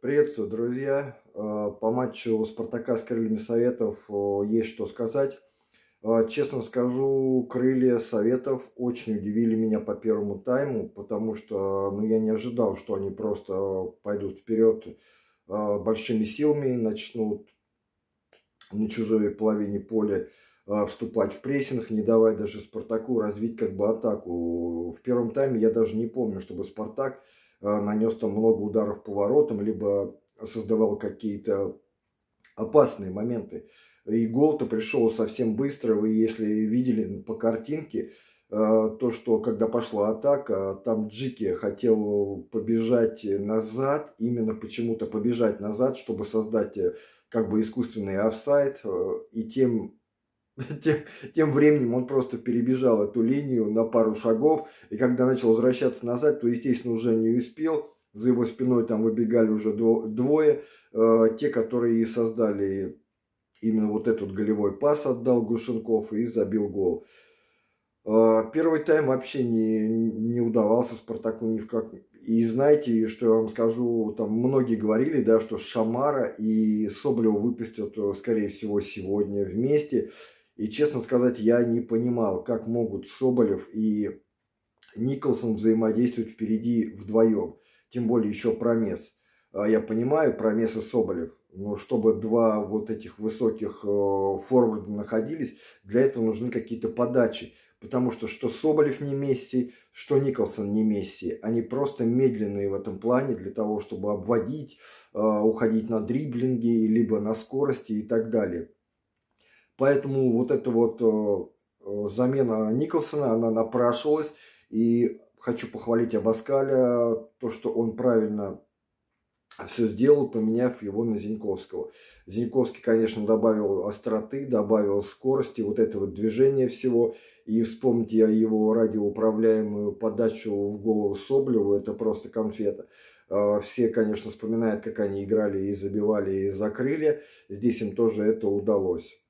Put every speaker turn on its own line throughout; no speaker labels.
Приветствую, друзья. Э, по матчу Спартака с крыльями Советов э, есть что сказать. Э, честно скажу, крылья Советов очень удивили меня по первому тайму, потому что ну, я не ожидал, что они просто пойдут вперед большими силами, начнут на чужой половине поля вступать в прессинг, не давая даже Спартаку развить как бы атаку. В первом тайме я даже не помню, чтобы Спартак Э, нанес там много ударов поворотом, либо создавал какие-то опасные моменты. И гол-то пришел совсем быстро, вы если видели по картинке, э, то, что когда пошла атака, там Джики хотел побежать назад, именно почему-то побежать назад, чтобы создать э, как бы искусственный офсайт и тем Тем, тем временем он просто перебежал эту линию на пару шагов, и когда начал возвращаться назад, то, естественно, уже не успел. За его спиной там выбегали уже двое, э, те, которые и создали именно вот этот голевой пас отдал Глушенков и забил гол. Э, первый тайм вообще не, не удавался Спартаку ни в как. И знаете, что я вам скажу, там многие говорили, да, что Шамара и Соболева выпустят, э, скорее всего, сегодня вместе. И, честно сказать, я не понимал, как могут Соболев и Николсон взаимодействовать впереди вдвоем. Тем более еще Промес. А, я понимаю, Промес и Соболев. Но чтобы два вот этих высоких э, форварда находились, для этого нужны какие-то подачи. Потому что что Соболев не Месси, что Николсон не Месси. Они просто медленные в этом плане для того, чтобы обводить, э, уходить на дриблинги, либо на скорости и так далее. Поэтому вот эта вот э, э, замена Николсона, она напрашивалась. И хочу похвалить Абаскаля, то, что он правильно все сделал, поменяв его на Зиньковского. Зиньковский, конечно, добавил остроты, добавил скорости, вот этого движения всего. И вспомните я его радиоуправляемую подачу в голову Соблеву, это просто конфета. Э, все, конечно, вспоминают, как они играли и забивали, и закрыли. Здесь им тоже это удалось.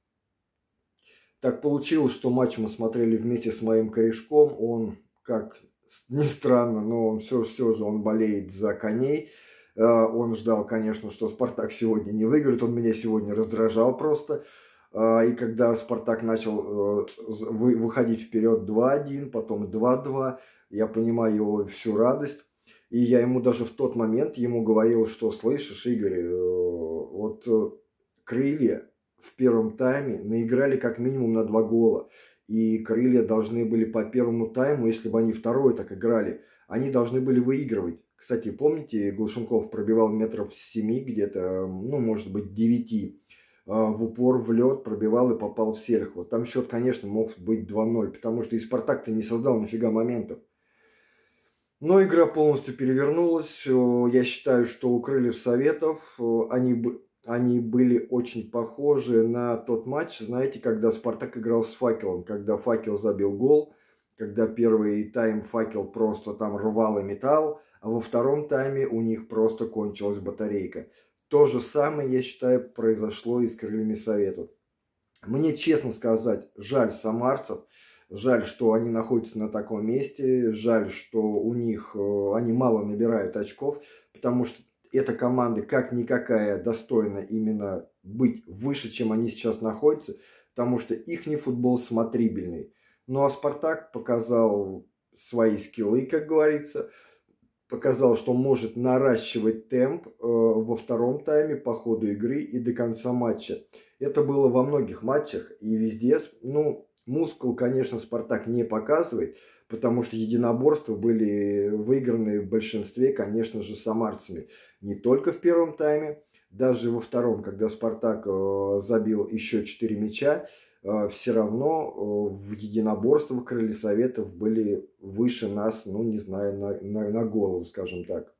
Так получилось, что матч мы смотрели вместе с моим корешком. Он, как ни странно, но он все, все же он болеет за коней. Э, он ждал, конечно, что Спартак сегодня не выиграет. Он меня сегодня раздражал просто. Э, и когда Спартак начал э, выходить вперед 2-1, потом 2-2, я понимаю его всю радость. И я ему даже в тот момент ему говорил, что слышишь, Игорь, вот крылья в первом тайме наиграли как минимум на два гола. И крылья должны были по первому тайму, если бы они второй так играли, они должны были выигрывать. Кстати, помните, Глушенков пробивал метров 7 где-то, ну, может быть, 9 а, в упор в лед, пробивал и попал в Сельхова. Там счет, конечно, мог быть 2-0, потому что и Спартак-то не создал нифига моментов. Но игра полностью перевернулась. Я считаю, что у Крыльев Советов они бы они были очень похожи на тот матч, знаете, когда Спартак играл с Факелом, когда Факел забил гол, когда первый тайм Факел просто там рвал и металл, а во втором тайме у них просто кончилась батарейка. То же самое, я считаю, произошло и с крыльями Совету. Мне, честно сказать, жаль самарцев, жаль, что они находятся на таком месте, жаль, что у них э, они мало набирают очков, потому что эта команда как никакая достойна именно быть выше, чем они сейчас находятся, потому что их не футбол смотрибельный. Ну а Спартак показал свои скиллы, как говорится, показал, что может наращивать темп э, во втором тайме по ходу игры и до конца матча. Это было во многих матчах и везде. Ну, мускул, конечно, Спартак не показывает, потому что единоборства были выиграны в большинстве, конечно же, самарцами. Не только в первом тайме, даже во втором, когда Спартак э, забил еще 4 мяча, э, все равно э, в единоборствах крылья советов были выше нас, ну, не знаю, на, на, на голову, скажем так.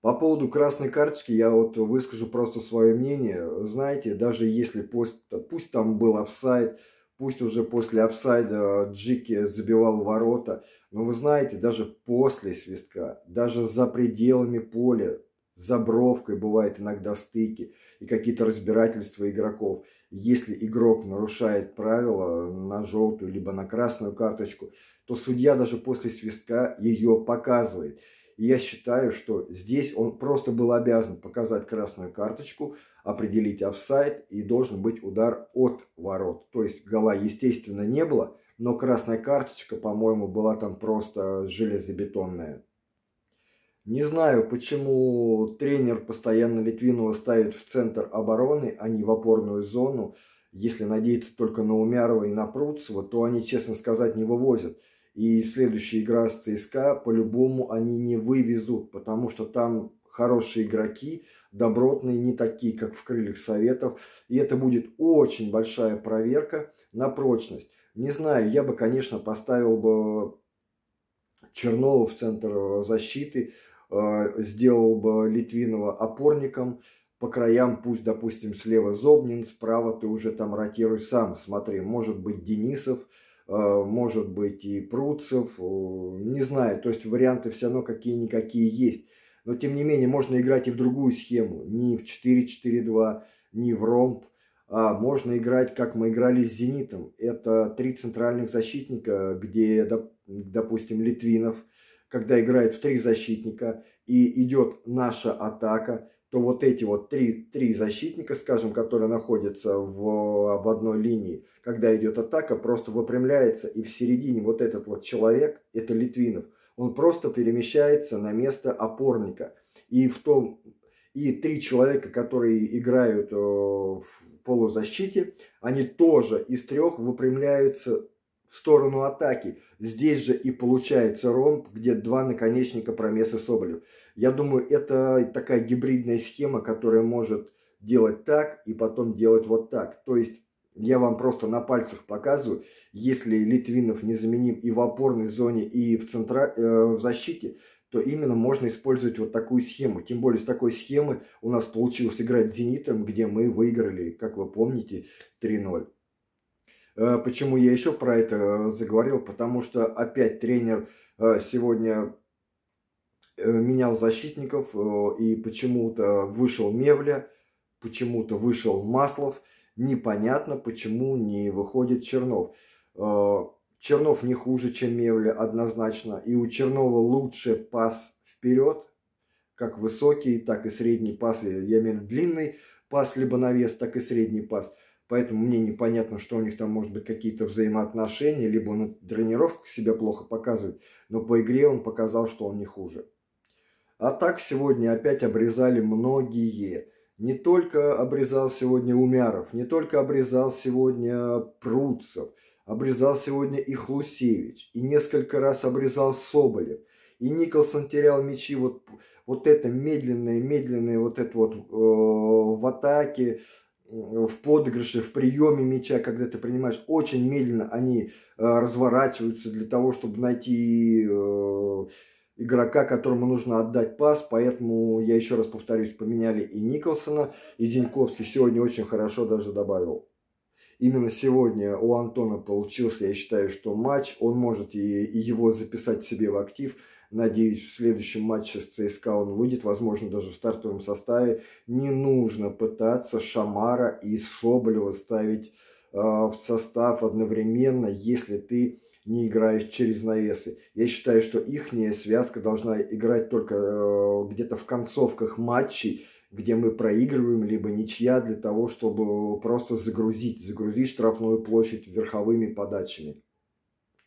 По поводу красной карточки я вот выскажу просто свое мнение. Знаете, даже если пост, пусть там был офсайд, Пусть уже после офсайда Джики забивал ворота, но вы знаете, даже после свистка, даже за пределами поля, за бровкой бывают иногда стыки и какие-то разбирательства игроков. Если игрок нарушает правила на желтую либо на красную карточку, то судья даже после свистка ее показывает. И я считаю, что здесь он просто был обязан показать красную карточку, определить офсайд и должен быть удар от ворот. То есть гола, естественно, не было, но красная карточка, по-моему, была там просто железобетонная. Не знаю, почему тренер постоянно Литвинова ставит в центр обороны, а не в опорную зону. Если надеяться только на Умярова и на Пруцева, то они, честно сказать, не вывозят – и следующая игра с ЦСКА по-любому они не вывезут, потому что там хорошие игроки, добротные, не такие, как в крыльях советов. И это будет очень большая проверка на прочность. Не знаю, я бы, конечно, поставил бы Чернова в центр э, защиты, э, сделал бы Литвинова опорником, по краям пусть, допустим, слева Зобнин, справа ты уже там ротируй сам, смотри, может быть, Денисов – Э, может быть и Пруцев, э, не знаю, то есть варианты все равно какие-никакие есть. Но тем не менее можно играть и в другую схему, не в 4-4-2, не в ромб, а можно играть, как мы играли с «Зенитом». Это три центральных защитника, где, допустим, Литвинов, когда играет в три защитника и идет наша атака, то вот эти вот три, три защитника, скажем, которые находятся в, в одной линии, когда идет атака, просто выпрямляется, и в середине вот этот вот человек, это Литвинов, он просто перемещается на место опорника. И в том, и три человека, которые играют э, в полузащите, они тоже из трех выпрямляются в сторону атаки. Здесь же и получается ромб, где два наконечника Промес и Соболев. Я думаю, это такая гибридная схема, которая может делать так и потом делать вот так. То есть я вам просто на пальцах показываю, если Литвинов незаменим и в опорной зоне, и в, центра... э, в защите, то именно можно использовать вот такую схему. Тем более с такой схемы у нас получилось играть с «Зенитом», где мы выиграли, как вы помните, 3-0. Э, почему я еще про это э, заговорил? Потому что опять тренер э, сегодня Э, менял защитников, э, и почему-то вышел Мевля, почему-то вышел Маслов. Непонятно, почему не выходит Чернов. Э, Чернов не хуже, чем Мевля, однозначно. И у Чернова лучше пас вперед, как высокий, так и средний пас. Я имею в виду длинный пас, либо навес, так и средний пас. Поэтому мне непонятно, что у них там может быть какие-то взаимоотношения, либо он ну, тренировках себя плохо показывает, но по игре он показал, что он не хуже. А так сегодня опять обрезали многие. Не только обрезал сегодня Умяров, не только обрезал сегодня Пруцев, обрезал сегодня и Хлусевич, и несколько раз обрезал Соболев. И Николсон терял мячи вот, вот это медленное, медленное вот это вот э, в атаке, э, в подыгрыше, в приеме мяча, когда ты принимаешь, очень медленно они э, разворачиваются для того, чтобы найти э, игрока, которому нужно отдать пас, поэтому, я еще раз повторюсь, поменяли и Николсона, и Зиньковский сегодня очень хорошо даже добавил. Именно сегодня у Антона получился, я считаю, что матч, он может и, и его записать себе в актив, Надеюсь, в следующем матче с ЦСКА он выйдет, возможно, даже в стартовом составе. Не нужно пытаться Шамара и Соболева ставить э, в состав одновременно, если ты не играешь через навесы. Я считаю, что ихняя связка должна играть только э, где-то в концовках матчей, где мы проигрываем, либо ничья для того, чтобы э, просто загрузить, загрузить штрафную площадь верховыми подачами.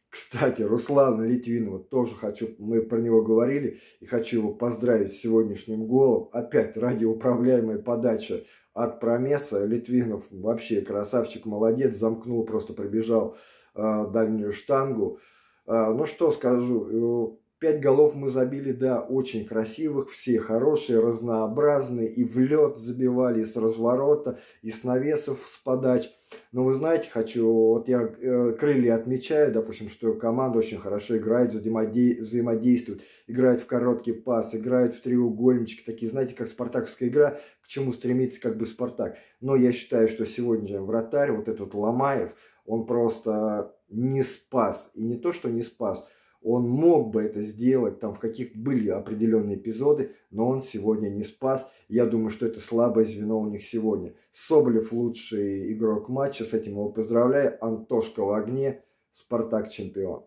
Кстати, Руслан Литвинова тоже хочу, мы про него говорили, и хочу его поздравить с сегодняшним голом. Опять радиоуправляемая подача от Промеса. Литвинов вообще красавчик, молодец, замкнул, просто пробежал Э, дальнюю штангу. Э, ну что скажу, э, пять голов мы забили, да, очень красивых, все хорошие, разнообразные, и в лед забивали, и с разворота, и с навесов, с подач. Но вы знаете, хочу, вот я крылья отмечаю, допустим, что команда очень хорошо играет, взаимодействует, играет в короткий пас, играет в треугольнички, такие, знаете, как спартаковская игра, к чему стремится как бы Спартак. Но я считаю, что сегодня вратарь, вот этот Ломаев, он просто не спас. И не то, что не спас, он мог бы это сделать, там в каких были определенные эпизоды, но он сегодня не спас. Я думаю, что это слабое звено у них сегодня. Соболев лучший игрок матча, с этим его поздравляю. Антошка в огне, Спартак чемпион.